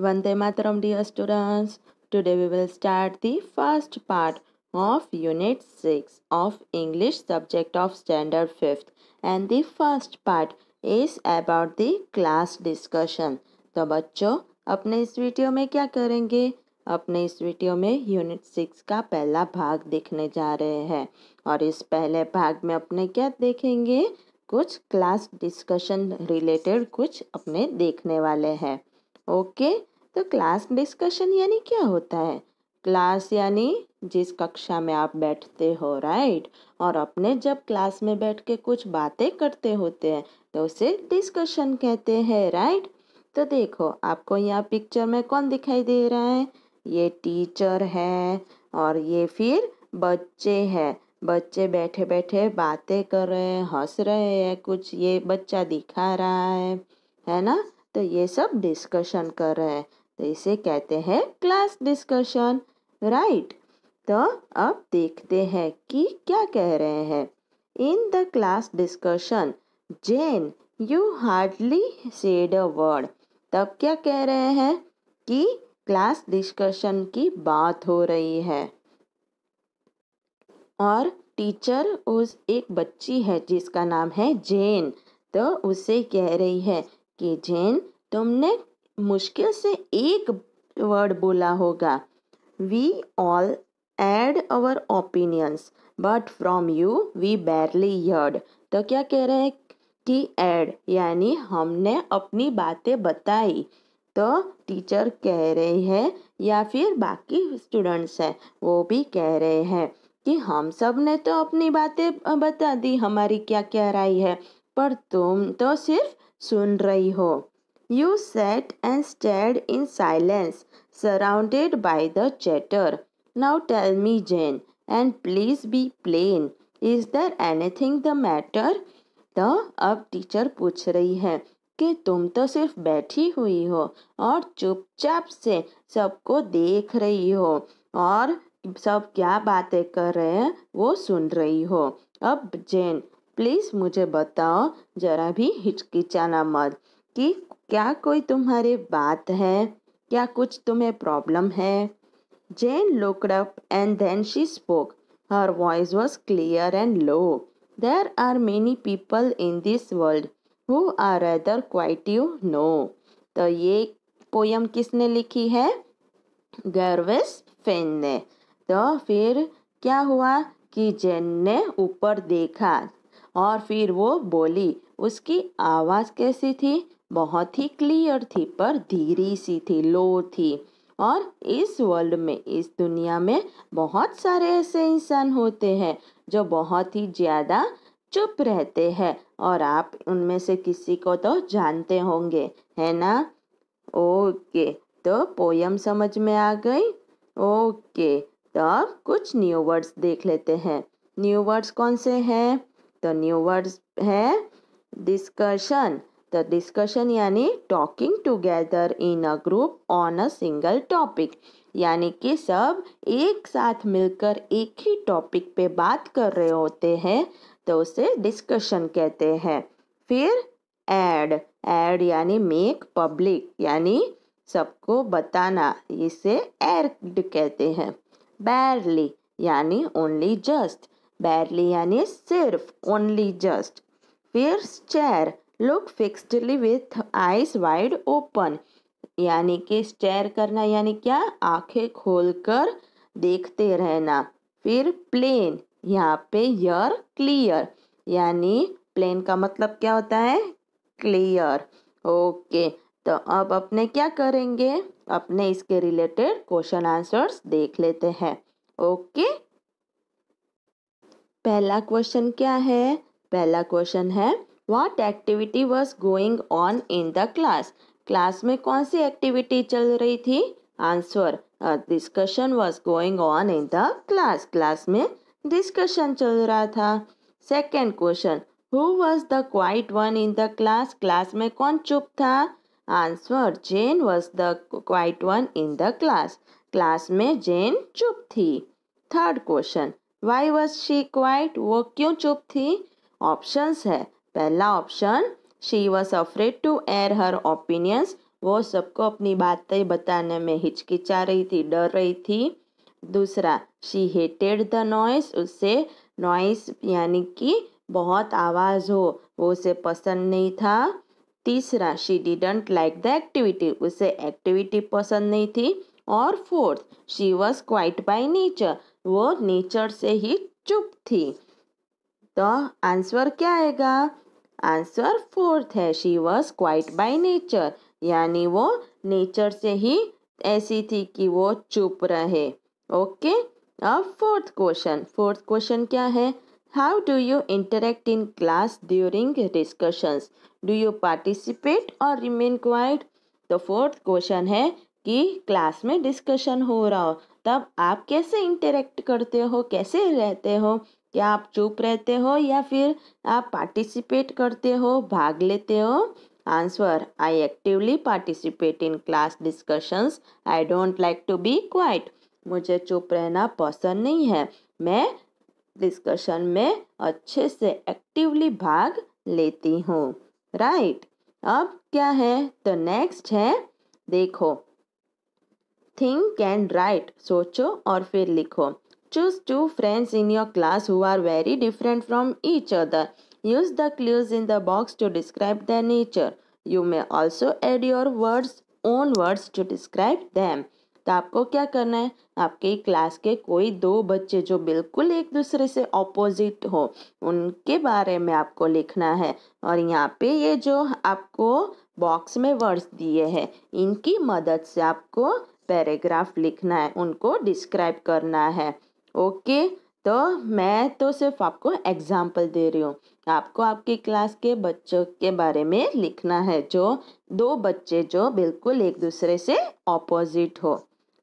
Vande Mataram dear students. Today we will start the first part of unit 6 of English subject of standard 5th and the first part is about the class discussion. तो बच्चों अपने इस video में क्या करेंगे अपने इस video में यूनिट सिक्स का पहला भाग देखने जा रहे हैं और इस पहले भाग में अपने क्या देखेंगे कुछ क्लास डिस्कशन रिलेटेड कुछ अपने देखने वाले हैं ओके okay? तो क्लास डिस्कशन यानी क्या होता है क्लास यानी जिस कक्षा में आप बैठते हो राइट और अपने जब क्लास में बैठ के कुछ बातें करते होते हैं तो उसे डिस्कशन कहते हैं राइट तो देखो आपको यहाँ पिक्चर में कौन दिखाई दे रहा है ये टीचर है और ये फिर बच्चे हैं बच्चे बैठे बैठे बातें कर रहे हैं हंस रहे हैं कुछ ये बच्चा दिखा रहा है है ना तो ये सब डिस्कशन कर रहे हैं तो इसे कहते हैं क्लास डिस्कशन राइट तो अब देखते हैं कि क्या कह रहे हैं in the class discussion Jen you hardly said a word तब क्या कह रहे हैं कि क्लास डिस्कशन की बात हो रही है और टीचर उस एक बच्ची है जिसका नाम है जेन तो उसे कह रही है कि जेन तुमने मुश्किल से एक वर्ड बोला होगा we all aired our opinions but from you we barely heard तो क्या कह रहे हैं कि एड यानी हमने अपनी बातें बताई तो टीचर कह रहे हैं या फिर बाकी स्टूडेंट्स हैं वो भी कह रहे हैं कि हम सब ने तो अपनी बातें बता दी हमारी क्या क्या राय है पर तुम तो सिर्फ सुन रही हो You sat and stared in silence, surrounded by the chatter. Now tell me, Jane, and please be plain. Is there anything the matter? तो अब टीचर पूछ रही है कि तुम तो सिर्फ बैठी हुई हो और चुपचाप से सबको देख रही हो और सब क्या बातें कर रहे हैं वो सुन रही हो अब जेन प्लीज़ मुझे बताओ जरा भी हिचकिचाना मत कि क्या कोई तुम्हारी बात है क्या कुछ तुम्हें प्रॉब्लम है Jen looked up and then she spoke her voice was clear and lo there are many people in this world who are other quiet you know तो ये पोयम किसने लिखी है गर्विस फेन ने तो फिर क्या हुआ कि जेन ने ऊपर देखा और फिर वो बोली उसकी आवाज़ कैसी थी बहुत ही क्लियर थी पर धीरी सी थी लो थी और इस वर्ल्ड में इस दुनिया में बहुत सारे ऐसे इंसान होते हैं जो बहुत ही ज़्यादा चुप रहते हैं और आप उनमें से किसी को तो जानते होंगे है ना ओके तो पोयम समझ में आ गई ओके तो कुछ न्यू वर्ड्स देख लेते हैं न्यू वर्ड्स कौन से हैं तो न्यू वर्ड्स है डिस्कशन the discussion यानी talking together in a group on a single topic यानी कि सब एक साथ मिलकर एक ही टॉपिक पे बात कर रहे होते हैं तो उसे डिस्कशन कहते हैं फिर एड एड यानी मेक पब्लिक यानी सबको बताना इसे एड कहते हैं बैरली यानी ओनली जस्ट बैरली यानी सिर्फ ओनली जस्ट फिर stare look fixedly with eyes wide open यानी कि स्टेयर करना यानी क्या आंखें खोलकर देखते रहना फिर प्लेन यहाँ पे यर क्लियर यानी प्लेन का मतलब क्या होता है क्लियर ओके तो अब अपने क्या करेंगे अपने इसके रिलेटेड क्वेश्चन आंसर्स देख लेते हैं ओके पहला क्वेश्चन क्या है पहला क्वेश्चन है what activity was going on in the class class में कौन सी एक्टिविटी चल रही थी answer discussion was going on in the class class में डिस्कशन चल रहा था second question who was the quiet one in the class class में कौन चुप था answer Jen was the quiet one in the class class में Jen चुप थी third question why was she quiet वो क्यों चुप थी ऑप्शंस है पहला option she was afraid to air her opinions वो सबको अपनी बातें बताने में हिचकिचा रही थी डर रही थी दूसरा शी हेटेड द नॉइस उसे नॉइस यानी कि बहुत आवाज़ हो वो उसे पसंद नहीं था तीसरा she didn't like the activity उसे एक्टिविटी पसंद नहीं थी और fourth she was quiet by nature वो नेचर से ही चुप थी तो आंसर क्या आएगा आंसर फोर्थ है she was quiet by nature यानी वो नेचर से ही ऐसी थी कि वो चुप रहे ओके अब फोर्थ क्वेश्चन फोर्थ क्वेश्चन क्या है how do you interact in class during discussions do you participate और रिमेन क्वाइट तो फोर्थ क्वेश्चन है कि क्लास में डिस्कशन हो रहा हो तब आप कैसे इंटरेक्ट करते हो कैसे रहते हो क्या आप चुप रहते हो या फिर आप पार्टिसिपेट करते हो भाग लेते हो answer I actively participate in class discussions I don't like to be quiet मुझे चुप रहना पसंद नहीं है मैं डिस्कशन में अच्छे से एक्टिवली भाग लेती हूँ राइट right. अब क्या है तो नेक्स्ट है देखो थिंक एंड राइट सोचो और फिर लिखो Choose two friends in your class who are very different from each other. Use the clues in the box to describe their nature. You may also add your words, own words to describe them. तो आपको क्या करना है आपके class के कोई दो बच्चे जो बिल्कुल एक दूसरे से ऑपोजिट हो उनके बारे में आपको लिखना है और यहाँ पे ये जो आपको बॉक्स में वर्ड्स दिए हैं इनकी मदद से आपको पैराग्राफ लिखना है उनको डिस्क्राइब करना है ओके तो मैं तो सिर्फ आपको एग्जाम्पल दे रही हूँ आपको आपकी क्लास के बच्चों के बारे में लिखना है जो दो बच्चे जो बिल्कुल एक दूसरे से ऑपोजिट हो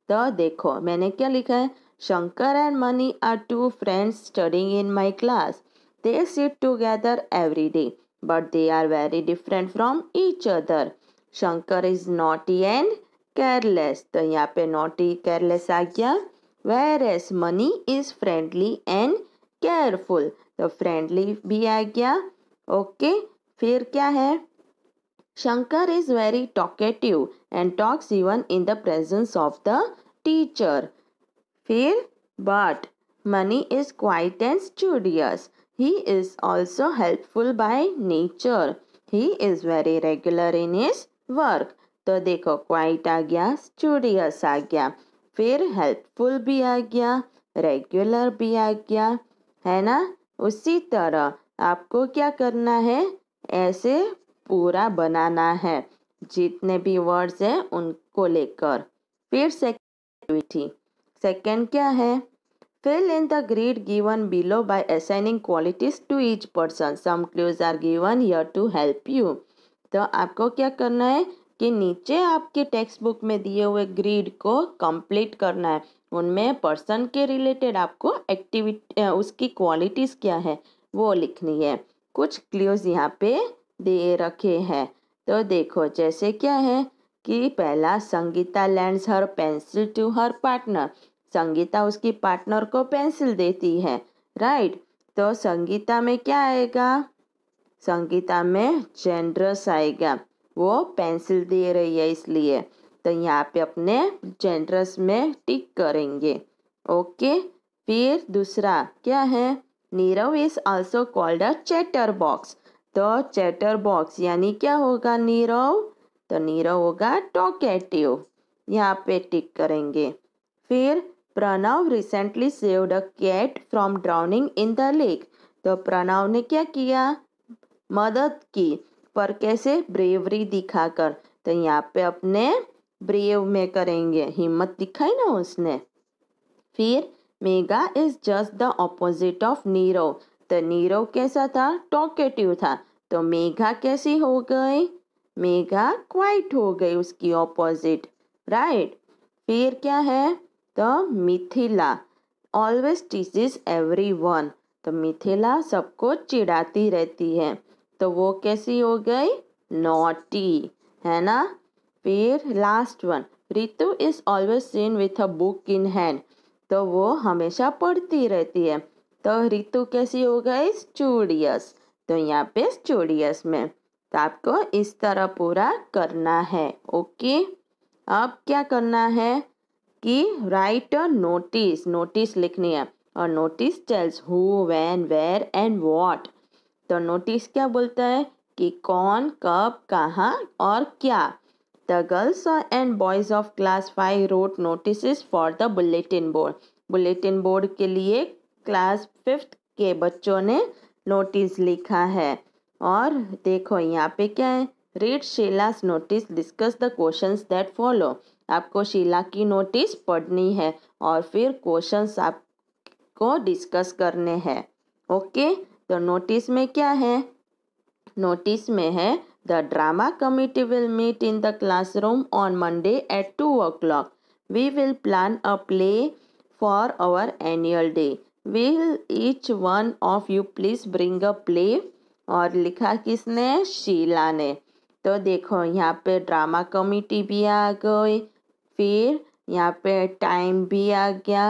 तो देखो मैंने क्या लिखा है Shankar and Mani are two friends studying in my class they sit together every day but they are very different from each other Shankar is ई एंड केयरलेस तो यहाँ पे ई केयरलेस आ गया whereas money is friendly and careful तो friendly भी आ गया okay फिर क्या है Shankar is very talkative and talks even in the presence of the teacher फिर but Mani is quiet and studious he is also helpful by nature he is very regular in his work तो देखो quite आ गया studious आ गया फिर helpful भी आ गया regular भी आ गया है ना उसी तरह आपको क्या करना है ऐसे पूरा बनाना है जितने भी वर्ड्स हैं उनको लेकर फिर सेक्टिविटी सेकेंड क्या है fill in the grid given below by assigning qualities to each person some clues are given here to help you तो आपको क्या करना है कि नीचे आपके टेक्स्ट बुक में दिए हुए ग्रीड को कंप्लीट करना है उनमें पर्सन के रिलेटेड आपको एक्टिविटी उसकी क्वालिटीज़ क्या है वो लिखनी है कुछ क्ल्यूज यहाँ पे दे रखे हैं तो देखो जैसे क्या है कि पहला Sangeeta lends her pencil to her partner Sangeeta उसकी पार्टनर को पेंसिल देती है राइट तो संगीता में क्या आएगा संगीता में जेनरस आएगा वो पेंसिल दे रही है इसलिए तो यहाँ पे अपने जेंडरस में टिक करेंगे ओके फिर दूसरा क्या है Nirav is also called a chatter box तो चैटर बॉक्स यानी क्या होगा नीरव तो नीरव होगा टोकेटिव यहाँ पे टिक करेंगे फिर Pranav recently saved a cat from drowning in the lake तो प्रणव ने क्या किया मदद की पर कैसे ब्रेवरी दिखाकर तो यहाँ पे अपने ब्रेव में करेंगे हिम्मत दिखाई ना उसने फिर Megha is just the opposite of Nirav तो नीरव कैसा था टॉकेटिव था तो मेघा कैसी हो गई मेघा क्वाइट हो गई उसकी ऑपोजिट राइट फिर क्या है तो Mithila always teaches everyone तो मिथिला सबको चिढ़ाती रहती है तो वो कैसी हो गई नोटी है ना फिर last one Ritu is always seen with a book in hand तो वो हमेशा पढ़ती रहती है तो रितु कैसी हो गई स्टूडियस तो यहाँ पे स्टूडियस में तो आपको इस तरह पूरा करना है ओके अब क्या करना है कि राइट अ नोटिस नोटिस लिखनी है और notice tells who when where and what तो नोटिस क्या बोलता है कि कौन कब कहाँ और क्या the girls and boys of class five wrote notice for the bulletin board bulletin board के लिए क्लास फिफ्थ के बच्चों ने नोटिस लिखा है और देखो यहाँ पे क्या है read Sheela's notice discuss the question that follow आपको शीला की नोटिस पढ़नी है और फिर क्वेश्चन आपको डिस्कस करने हैं ओके okay? तो नोटिस में क्या है नोटिस में है the drama committee will meet in the classroom on Monday at two o'clock we will plan a play for our annual day will each one of you please bring a play और लिखा किसने शीला ने तो देखो यहाँ पे drama committee भी आ गई फिर यहाँ पे टाइम भी आ गया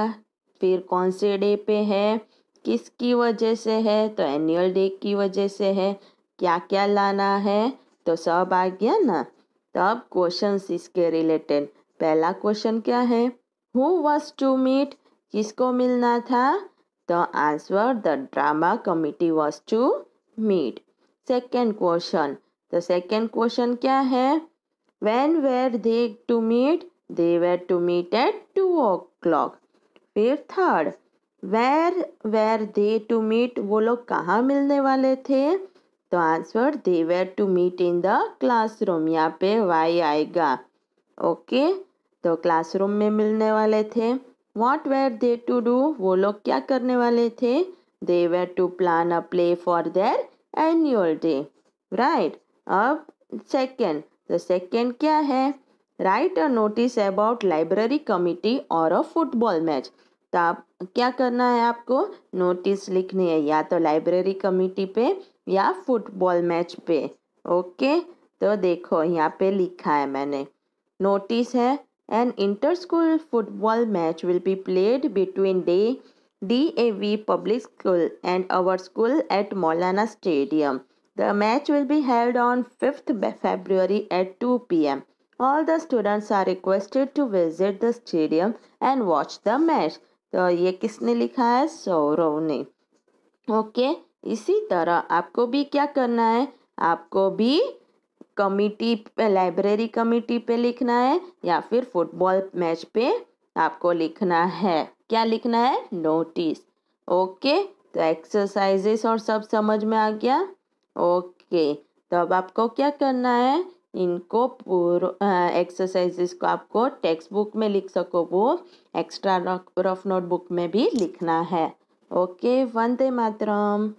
फिर कौन से डे पे है किसकी वजह से है तो एनुअल डे की वजह से है क्या क्या लाना है तो सब आ गया ना तो अब क्वेश्चन इसके रिलेटेड पहला क्वेश्चन क्या है हु वॉज टू मीट किसको मिलना था तो answer the drama committee was to meet second question तो सेकेंड क्वेश्चन क्या है were they to meet they were to meet at two o'clock फिर third where were they to meet वो लोग कहाँ मिलने वाले थे तो answer they were to meet in the classroom यहाँ पे वाई आएगा ओके तो क्लासरूम में मिलने वाले थे what were they to do वो लोग क्या करने वाले थे they were to plan a play for their annual day right अब सेकेंड तो सेकेंड क्या है write a notice about library committee और अ फुटबॉल मैच तो आप क्या करना है आपको नोटिस लिखनी है या तो लाइब्रेरी कमिटी पे या फुटबॉल मैच पे ओके तो देखो यहाँ पे लिखा है मैंने नोटिस है an inter school football match will be played between the D A V public school and our school at Maulana stadium the match will be held on fifth February at two P M all the students are requested to visit the stadium and watch the match तो ये किसने लिखा है सौरव ने okay इसी तरह आपको भी क्या करना है आपको भी कमिटी पे लाइब्रेरी कमिटी पे लिखना है या फिर फुटबॉल मैच पे आपको लिखना है क्या लिखना है नोटिस ओके तो एक्सरसाइजेस और सब समझ में आ गया ओके तो अब आपको क्या करना है इनको एक्सरसाइजेस को आपको टेक्स्ट बुक में लिख सको वो एक्स्ट्रा रफ नोटबुक में भी लिखना है ओके वंदे मातरम